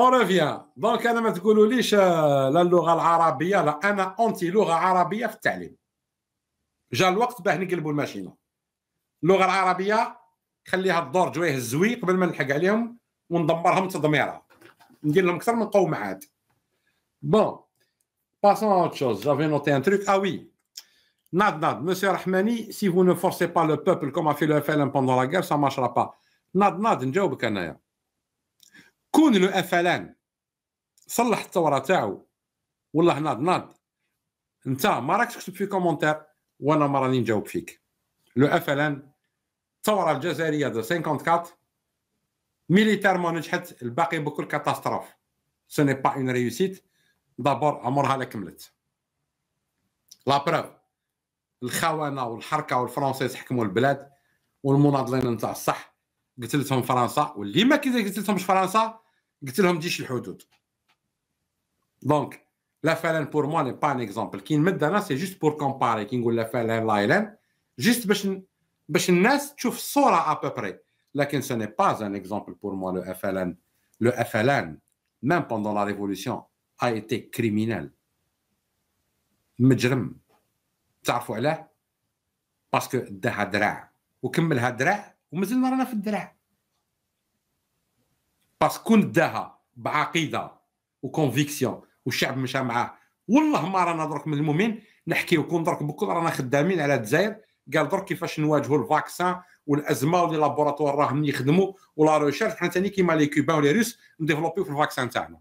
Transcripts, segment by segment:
اون دونك انا ما تقولوليش آه، لا اللغه العربيه لا انا اونتي لغه عربيه في التعليم جا الوقت باه نقلبوا الماشينه اللغه العربيه خليها الدور جويه الزوي قبل ما نلحق عليهم وندمرهم تدميره ندير لهم اكثر من قوم عاد بون باسون اوت شوز جافي نوتي ان تروك اه وي ناد ناد Monsieur Rahmani, si vous ne forcez pas le peuple comme لو fait le FLM pendant la guerre, ça ne marchera pas. ناد Nad, Ndjaoub Kanaya. كون لو افلان صلح الثوره تاعو والله ناض ناض انت ما راكش تكتب في كومونتير وانا ما راني نجاوب فيك لو افلان الثوره الجزائريه دو 54 ميليتيرمون نجحت الباقي بكل كاتاستروف سو ني با اون ريوسيت دابور عمرها لا كملت لا بروف الخونه والحركه والفرنسيس حكموا البلاد والمناضلين نتاع الصح قتلتهم فرنسا واللي ما قتلتهمش فرنسا قلت لهم جيش الحدود دونك لا فالان بور موا ني با ان اكزومبل كي نمد انا سي جوست بور كومباري كي نقول لا فالان لايلان جوست باش باش الناس تشوف الصوره بري لكن سي ني با ان اكزومبل بور موا لو اف ال ان لو اف ال ان ميم بوندون لا ريفولوسيون ا ايتي كريمينال مجرم تعرفوا علاه باسكو داها دراع وكملها دراع ومازلنا رانا في الدراع باسكو نداها بعقيده وكونفيكسيون والشعب مشى معاه والله ما رانا درك من المؤمن وكون درك بكل رانا خدامين على الجزائر قال درك كيفاش نواجهوا الفاكسان والازمه ولي لابوراتوار راهم يخدموا ولا ريشيرش حنا ثاني كيما لي كوبان ولي روس نديفلوبيو في الفاكسان تاعنا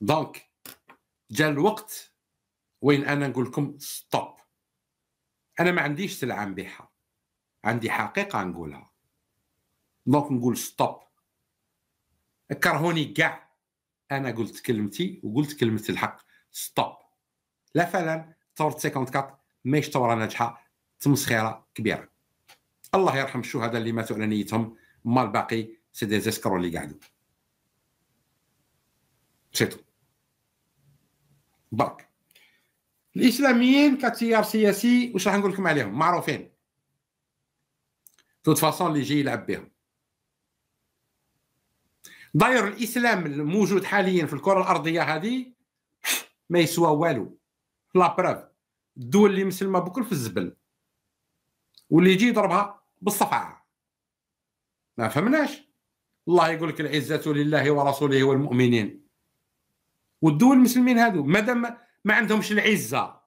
دونك جا الوقت وين انا نقول لكم ستوب انا ما عنديش سلعه نبيعها عندي حقيقه نقولها دونك نقول ستوب كرهوني كاع انا قلت كلمتي وقلت كلمه الحق ستوب لا فعلا ثوره 54 ماهيش ثوره ناجحه تمسخيره كبيره الله يرحم الشهداء اللي ماتوا على نيتهم ما الباقي سي دي زيسكرو اللي قاعدوا سيتو برك الاسلاميين كتيار سياسي واش راح نقول لكم عليهم معروفين توت فاسون اللي جاي يلعب بهم داير الاسلام الموجود حاليا في الكره الارضيه هذه ما يسوى والو لا بروف الدول اللي مسلمه بكل في الزبل واللي يجي يضربها بالصفعه ما فهمناش الله يقول لك العزه لله ورسوله والمؤمنين والدول المسلمين هذو مادام ما عندهمش العزه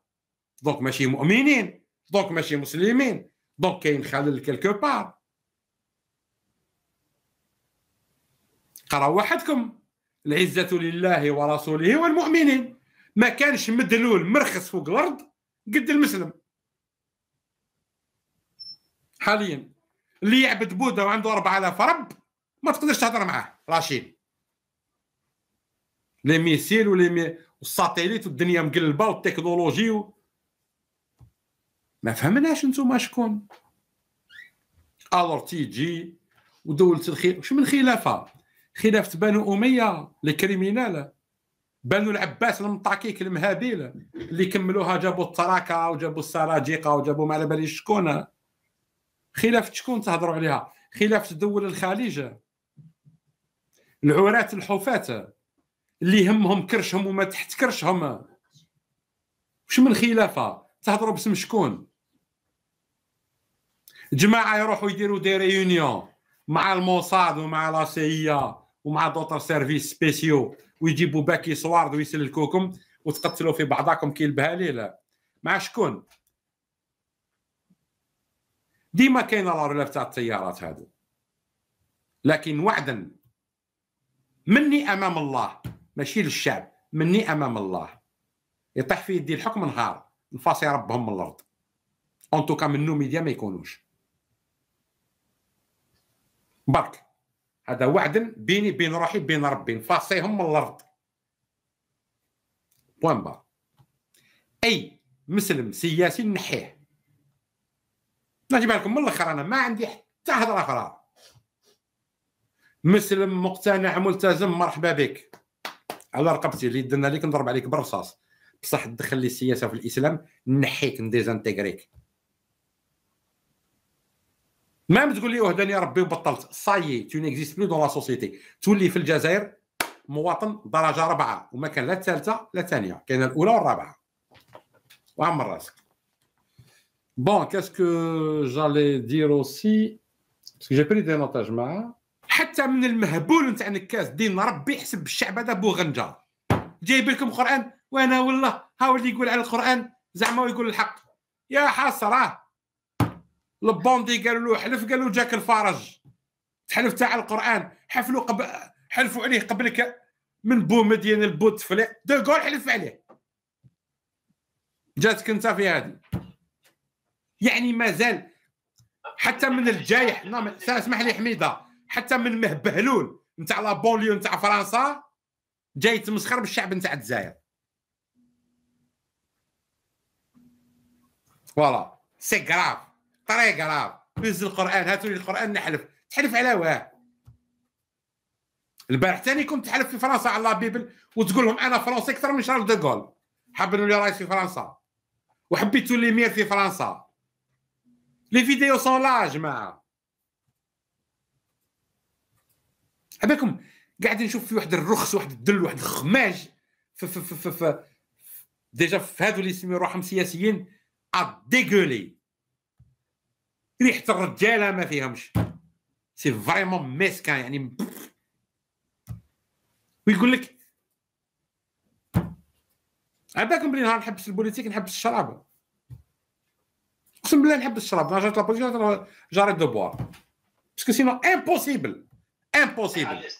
دونك ماشي مؤمنين دونك ماشي مسلمين دونك كاين خلل كيلكو بار قراوا وحدكم العزة لله ورسوله والمؤمنين ما كانش مدلول مرخص فوق الأرض قد المسلم حاليا اللي يعبد بودا وعنده آلاف رب ما تقدرش تهضر معاه راشين لي ميسيل ولي مي... والساتيليت والدنيا مقلبه والتكنولوجي و... ما فهمناش نتوما شكون الور تي جي ودولة الخير وش من خلافه خلافه بنو اميه الكريمينال بنو العباس المطاكيك المهابيل اللي كملوها جابوا التراكه وجابوا السراجيقه وجابوا ما على باليش شكون خلافه شكون تهضروا عليها خلافه دول الخليج العراة الحفاة اللي يهمهم كرشهم وما تحت كرشهم وش من خلافه تهضروا باسم شكون جماعه يروحوا يديروا دي ريونيون مع الموصاد ومع لاسيه ومع دوطر سيرفيس سبيسيو ويجيبوا باكي صوارد ويسلكوكم وتقتلوا في بعضاكم كي البهالي لا مع شكون ديما كاين لا رولاف تاع التيارات هادو لكن وعدا مني امام الله ماشي للشعب مني امام الله يطيح في يدي الحكم نهار نفاصي ربهم من الارض اون توكا منو ميديا ما يكونوش برك هذا وعد بيني بين روحي بين ربي نفاصيهم من الارض بوان بار اي مسلم سياسي نحيه نجيب لكم من الاخر انا ما عندي حتى هضره اخرى مسلم مقتنع ملتزم مرحبا بك على رقبتي اللي درنا ليك نضرب عليك بالرصاص بصح تدخل لي السياسه في الاسلام نحيك نديزانتيغريك ما تقول لي وهداني ربي وبطلت صاي تو نيكزيست بلو دون لا سوسيتي تولي في الجزائر مواطن درجه رابعه وما كان لا الثالثه لا الثانيه كاينه الاولى والرابعه وعمر راسك بون كاسكو جالي دير اوسي باسكو جي بري دي نوتاج جماعه حتى من المهبول نتاع نكاس دين ربي يحسب الشعب هذا بوغنجا جايب لكم قران وانا والله ها اللي يقول على القران زعما ويقول الحق يا حسره البوندي قالوا له حلف قالوا جاك الفرج تحلف تاع القران حفلوا قبل حلفوا عليه قبلك من بو ديال البوتفليق دو جول حلف عليه جاتك انت في هذه يعني مازال حتى من الجايح نعم، اسمح لي حميده حتى من مهبهلول نتاع لا بونليو نتاع فرنسا جاي يتمسخر بالشعب نتاع الجزائر فوالا سي كراف طريق راه بز القران هاتوا لي القران نحلف تحلف على واه البارح ثاني كنت تحلف في فرنسا على بيبل وتقول لهم انا فرنسي اكثر من شارل دوغول حاب نولي رئيس في فرنسا وحبيت لي مير في فرنسا لي فيديو سون لا جماعه عباكم قاعد نشوف في واحد الرخص واحد الدل واحد الخماج في في في في, ديجا في هادو اللي يسميو روحهم سياسيين ا ديغولي ريحه الرجاله ما فيهمش سي فريمون مسكان يعني ويقول لك عباكم بلي نهار نحبس البوليتيك نحبس الشراب اقسم بالله نحبس الشراب نهار جات لابوليتيك جاري دو بوار باسكو سينو امبوسيبل امبوسيبل